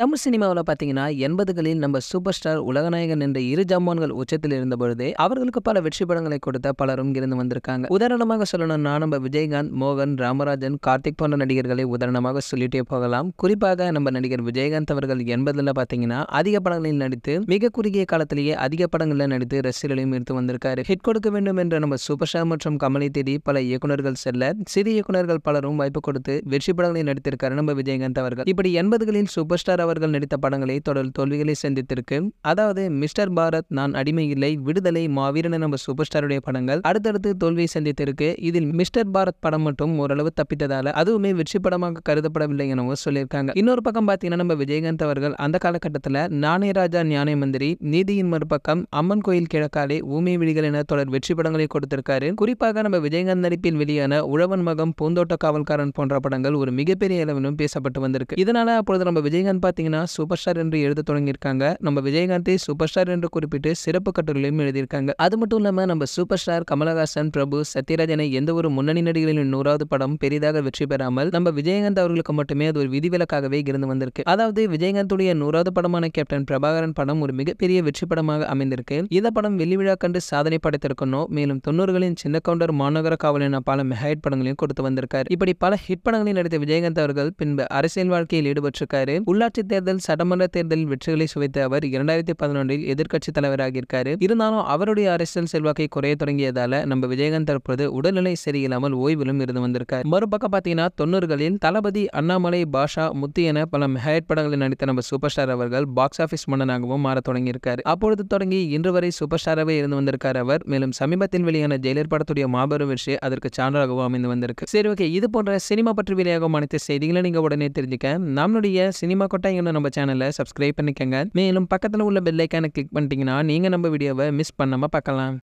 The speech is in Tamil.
தமிழ் சினிமாவில் பார்த்தீங்கன்னா எண்பதுகளில் நம்ம சூப்பர் ஸ்டார் உலகநாயகன் என்ற இரு ஜம்மான்கள் உச்சத்தில் இருந்த பொழுதே அவர்களுக்கு பல வெற்றி படங்களை கொடுத்த பலரும் இருந்து வந்திருக்காங்க உதாரணமாக சொல்லணும்னா நம்ம விஜயகாந்த் மோகன் ராமராஜன் கார்த்திக் போன்ற நடிகர்களை உதாரணமாக சொல்லிட்டே போகலாம் குறிப்பாக நம்ம நடிகர் விஜயகாந்த் அவர்கள் எண்பதுல பார்த்தீங்கன்னா அதிக படங்களில் நடித்து மிக குறுகிய காலத்திலேயே அதிக படங்களில் நடித்து ரசிகர்களையும் எடுத்து வந்திருக்காரு ஹிட் கொடுக்க வேண்டும் என்ற நம்ம சூப்பர் ஸ்டார் மற்றும் கமலை தேடி பல இயக்குநர்கள் செல்ல சிறு இயக்குநர்கள் பலரும் வாய்ப்பு கொடுத்து வெற்றி படங்களை நடித்திருக்காரு நம்ம விஜயகாந்த் அவர்கள் இப்படி எண்பதுகளில் சூப்பர் ஸ்டார் அவர்கள் நடித்த படங்களை தொடர் தோல்விகளை சந்தித்திருக்கு அதாவது மிஸ்டர் பாரத் நான் அடிமை இல்லை விடுதலை மாவீரன் நம்ம சூப்பர் ஸ்டாருடைய படங்கள் அடுத்தடுத்து தோல்வியை சந்தித்திருக்கு இதில் மிஸ்டர் பாரத் படம் மட்டும் ஓரளவு தப்பித்ததால அதுவுமே வெற்றி படமாக கருதப்படவில்லை எனவும் சொல்லியிருக்காங்க இன்னொரு பக்கம் பார்த்தீங்கன்னா நம்ம விஜயகாந்த் அவர்கள் அந்த காலகட்டத்தில் நானே ராஜா ஞானே மந்திரி நீதியின் மறுபக்கம் அம்மன் கோயில் கிழக்காலே ஊமை விழிகள் என தொடர் வெற்றி படங்களை கொடுத்திருக்காரு குறிப்பாக நம்ம விஜயகாந்த் நடிப்பில் வெளியான உழவன் மகம் பூந்தோட்ட காவல்காரன் போன்ற படங்கள் ஒரு மிகப்பெரிய அளவிலும் பேசப்பட்டு வந்திருக்கு இதனால அப்பொழுது நம்ம விஜயகாந்த் பார்த்தீங்கன்னா சூப்பர் ஸ்டார் என்று எழுத தொடங்கியிருக்காங்க நம்ம விஜயகாந்தை சூப்பர் ஸ்டார் என்று குறிப்பிட்டு சிறப்பு கட்டுரைகளையும் எழுதியிருக்காங்க அது மட்டும் இல்லாமல் நம்ம சூப்பர் ஸ்டார் கமலஹாசன் பிரபு சத்யராஜ் என எந்த ஒரு முன்னணி நடிகர்களின் நூறாவது படம் பெரிதாக வெற்றி பெறாமல் நம்ம விஜயகாந்த் அவர்களுக்கு மட்டுமே அது ஒரு விதிவிலக்காகவே இருந்து வந்திருக்கு அதாவது விஜயகாந்துடைய நூறாவது படமான கேப்டன் பிரபாகரன் படம் ஒரு மிகப்பெரிய வெற்றி படமாக அமைந்திருக்கு இந்த படம் வெள்ளி விழா கண்டு சாதனை படைத்திருக்கணும் மேலும் தொண்ணூறுகளின் சின்ன கவுண்டர் மாநகர காவல் என பல மெகாயிட் படங்களையும் கொடுத்து வந்திருக்காரு இப்படி பல ஹிட் படங்களில் நடித்த விஜயகாந்த் அவர்கள் பின்பு அரசியல் வாழ்க்கையில் ஈடுபட்டிருக்காரு உள்ளாட்சி தேர்தல் சட்டமன்ற தேர்தலில் வெற்றிகளை சுவைத்த அவர் இரண்டாயிரத்தி பதினொன்றில் எதிர்க்கட்சி தலைவராக இருக்காரு இருந்தாலும் அவருடைய அரசியல் செல்வாக்கை குறைய தொடங்கியதால நம்ம விஜயகாந்த் தற்போது உடல்நிலை சரியில்லாமல் ஓய்விலும் இருந்து வந்திருக்கார் மறுபக்கம் பாத்தீங்கன்னா தொண்ணூறுகளில் தளபதி அண்ணாமலை பாஷா முத்தி என பல ஹேட் படங்களில் நடித்த நம்ம சூப்பர் ஸ்டார் அவர்கள் பாக்ஸ் ஆபீஸ் மன்னனாகவும் மாற தொடங்கியிருக்கார் அப்பொழுது தொடங்கி இன்று வரை சூப்பர் ஸ்டாராகவே இருந்து வந்திருக்கார் அவர் மேலும் சமீபத்தில் வெளியான ஜெயலர் படத்துடைய மாபெரும் வெற்றி அதற்கு சான்றாகவும் அமைந்து வந்திருக்கு சரி ஓகே இது போன்ற சினிமா பற்றி வெளியாகும் அனைத்து செய்திகளை நீங்க உடனே தெரிஞ்சுக்க நம்மளுடைய சினிமா கொட்டை மறக்காம நம்ம சேனலை சப்ஸ்கிரைப் பண்ணிக்கோங்க மேலும் பக்கத்தில் உள்ள பெல்லைக்கான கிளிக் பண்ணிட்டீங்கன்னா நீங்கள் நம்ம வீடியோவை மிஸ் பண்ணாமல் பார்க்கலாம்